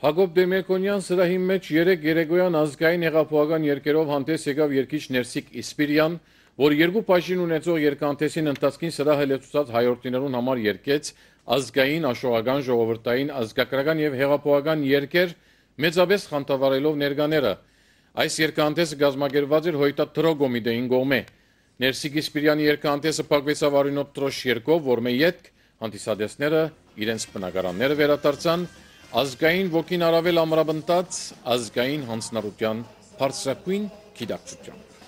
Հակոբ Դեմեկոնյան սրահի մեջ 3 երեգոյան ազգային հեղափոխական երկերով հանդես եկավ երկիչ Ներսիկ Իսպիրյան, որ երկու բաժին ունեցող երկանտեսին ընթացքին սրահը լեցուցած հայրենիներուն համար երկեց ազգային, աշխողական, ժողովրդային, ազգագրական եւ հեղափոխական երկեր մեծապես խանդավառելով ներկաները։ Այս երկանտեսը գազմագերված էր հույտա տրոգոմիդեին գոմե։ Ներսիկ Իսպիրյանի երկանտեսը փակվեցավ Արինոտ Տրոշ երկով, որ մե յետք հանդիսադեսները իրենց բնակարանները վերադարձան ազգային ոգին արավել ամրաբնտած ազգային հանձնարության բարձրակույն գիտակցությամբ։